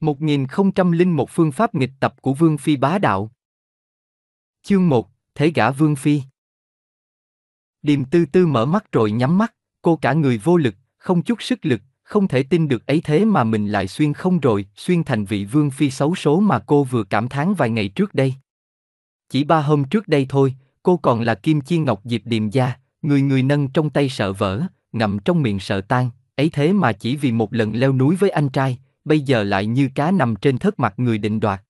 1001 phương pháp nghịch tập của Vương Phi bá đạo. Chương 1, Thế gã Vương Phi. Điềm tư tư mở mắt rồi nhắm mắt, cô cả người vô lực, không chút sức lực, không thể tin được ấy thế mà mình lại xuyên không rồi, xuyên thành vị Vương Phi xấu số mà cô vừa cảm thán vài ngày trước đây. Chỉ ba hôm trước đây thôi, cô còn là Kim Chi Ngọc Diệp Điềm Gia, người người nâng trong tay sợ vỡ, ngậm trong miệng sợ tan, ấy thế mà chỉ vì một lần leo núi với anh trai, bây giờ lại như cá nằm trên thất mặt người định đoạt.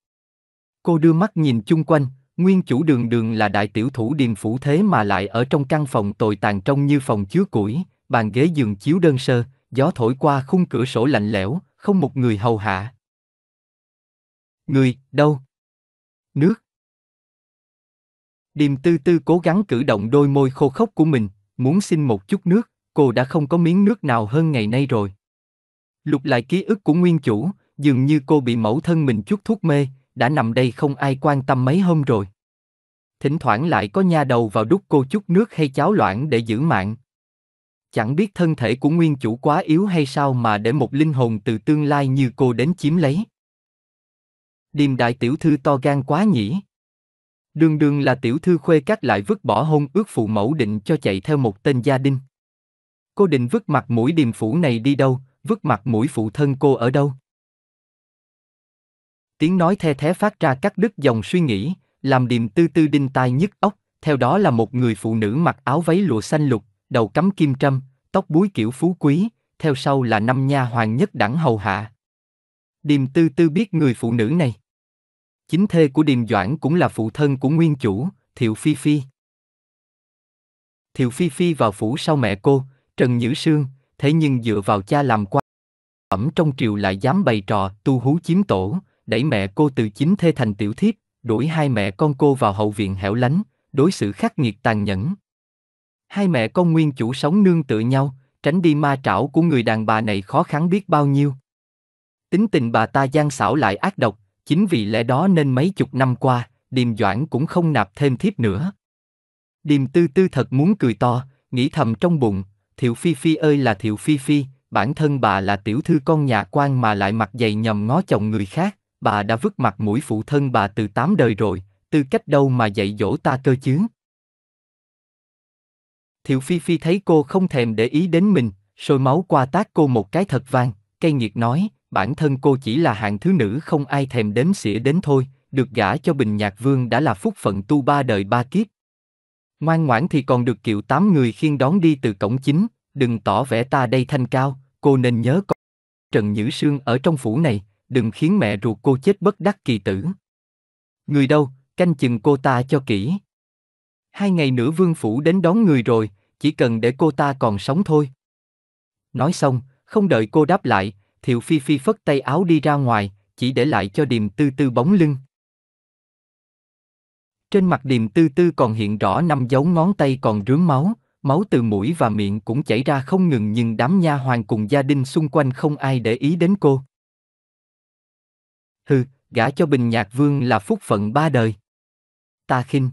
Cô đưa mắt nhìn chung quanh, nguyên chủ đường đường là đại tiểu thủ điềm phủ thế mà lại ở trong căn phòng tồi tàn trông như phòng chứa củi, bàn ghế giường chiếu đơn sơ, gió thổi qua khung cửa sổ lạnh lẽo, không một người hầu hạ. Người, đâu? Nước. Điềm tư tư cố gắng cử động đôi môi khô khốc của mình, muốn xin một chút nước, cô đã không có miếng nước nào hơn ngày nay rồi. Lục lại ký ức của nguyên chủ, dường như cô bị mẫu thân mình chút thuốc mê, đã nằm đây không ai quan tâm mấy hôm rồi. Thỉnh thoảng lại có nha đầu vào đút cô chút nước hay cháo loãng để giữ mạng. Chẳng biết thân thể của nguyên chủ quá yếu hay sao mà để một linh hồn từ tương lai như cô đến chiếm lấy. Điềm đại tiểu thư to gan quá nhỉ. Đường đường là tiểu thư khuê các lại vứt bỏ hôn ước phụ mẫu định cho chạy theo một tên gia đình. Cô định vứt mặt mũi điềm phủ này đi đâu, vứt mặt mũi phụ thân cô ở đâu? Tiếng nói the thé phát ra cắt đứt dòng suy nghĩ, làm điềm tư tư đinh tai nhức óc, theo đó là một người phụ nữ mặc áo váy lụa xanh lục, đầu cắm kim trâm, tóc búi kiểu phú quý, theo sau là năm nha hoàng nhất đẳng hầu hạ. Điềm tư tư biết người phụ nữ này. Chính thê của Điềm Doãn cũng là phụ thân của nguyên chủ, Thiệu Phi Phi. Thiệu Phi Phi vào phủ sau mẹ cô, Trần Nhữ Sương, thế nhưng dựa vào cha làm quan ẩm trong triều lại dám bày trò tu hú chiếm tổ, đẩy mẹ cô từ chính thê thành tiểu thiếp, đuổi hai mẹ con cô vào hậu viện hẻo lánh, đối xử khắc nghiệt tàn nhẫn. Hai mẹ con nguyên chủ sống nương tựa nhau, tránh đi ma trảo của người đàn bà này khó khăn biết bao nhiêu. Tính tình bà ta gian xảo lại ác độc, chính vì lẽ đó nên mấy chục năm qua, điềm doãn cũng không nạp thêm thiếp nữa. Điềm tư tư thật muốn cười to, nghĩ thầm trong bụng, Thiệu Phi Phi ơi là Thiệu Phi Phi, bản thân bà là tiểu thư con nhà quan mà lại mặt dày nhầm ngó chồng người khác, bà đã vứt mặt mũi phụ thân bà từ tám đời rồi, tư cách đâu mà dạy dỗ ta cơ chứ? Thiệu Phi Phi thấy cô không thèm để ý đến mình, sôi máu qua tác cô một cái thật vang, cây nghiệt nói, bản thân cô chỉ là hạng thứ nữ không ai thèm đếm xỉa đến thôi, được gả cho Bình Nhạc Vương đã là phúc phận tu ba đời ba kiếp, Ngoan ngoãn thì còn được kiệu tám người khiêng đón đi từ cổng chính, đừng tỏ vẻ ta đây thanh cao, cô nên nhớ con. Trần Nhữ Sương ở trong phủ này, đừng khiến mẹ ruột cô chết bất đắc kỳ tử. Người đâu, canh chừng cô ta cho kỹ. Hai ngày nữa vương phủ đến đón người rồi, chỉ cần để cô ta còn sống thôi. Nói xong, không đợi cô đáp lại, Thiệu Phi Phi phất tay áo đi ra ngoài, chỉ để lại cho Điềm Tư Tư bóng lưng. Trên mặt điềm tư tư còn hiện rõ năm dấu ngón tay còn rướn máu, máu từ mũi và miệng cũng chảy ra không ngừng nhưng đám nha hoàng cùng gia đình xung quanh không ai để ý đến cô. Hừ, gả cho Bình Nhạc Vương là phúc phận ba đời. Ta khinh.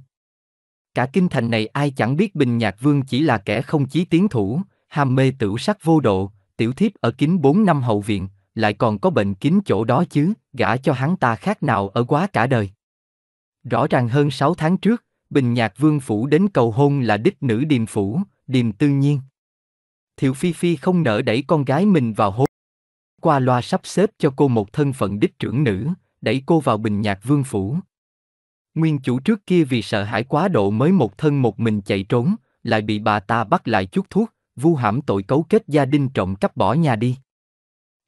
Cả kinh thành này ai chẳng biết Bình Nhạc Vương chỉ là kẻ không chí tiến thủ, ham mê tửu sắc vô độ, tiểu thiếp ở kín bốn năm hậu viện, lại còn có bệnh kín chỗ đó chứ, gả cho hắn ta khác nào ở quá cả đời. Rõ ràng hơn 6 tháng trước, Bình Nhạc Vương Phủ đến cầu hôn là đích nữ Điềm Phủ, Điềm Tư Nhiên. Thiệu Phi Phi không nỡ đẩy con gái mình vào hôn. Qua loa sắp xếp cho cô một thân phận đích trưởng nữ, đẩy cô vào Bình Nhạc Vương Phủ. Nguyên chủ trước kia vì sợ hãi quá độ mới một thân một mình chạy trốn, lại bị bà ta bắt lại chút thuốc, vu hãm tội cấu kết gia đình trộm cắp bỏ nhà đi.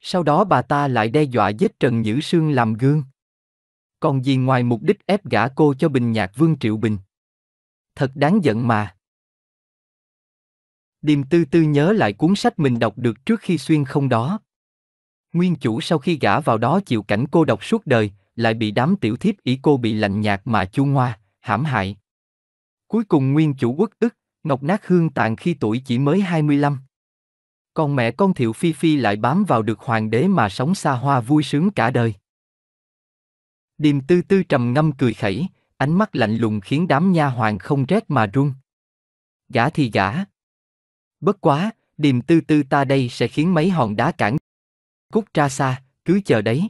Sau đó bà ta lại đe dọa giết Trần Nhữ Sương làm gương. Còn gì ngoài mục đích ép gả cô cho Bình Nhạc Vương Triệu Bình? Thật đáng giận mà. Điềm tư tư nhớ lại cuốn sách mình đọc được trước khi xuyên không đó. Nguyên chủ sau khi gả vào đó chịu cảnh cô độc suốt đời, lại bị đám tiểu thiếp ý cô bị lạnh nhạt mà chu ngoa, hãm hại. Cuối cùng nguyên chủ quốc ức, ngọc nát hương tàn khi tuổi chỉ mới 25. Còn mẹ con Thiệu Phi Phi lại bám vào được hoàng đế mà sống xa hoa vui sướng cả đời. Điềm tư tư trầm ngâm cười khẩy, ánh mắt lạnh lùng khiến đám nha hoàng không rét mà run. Gã thì gã. Bất quá, điềm tư tư ta đây sẽ khiến mấy hòn đá cản. Cút ra xa, cứ chờ đấy.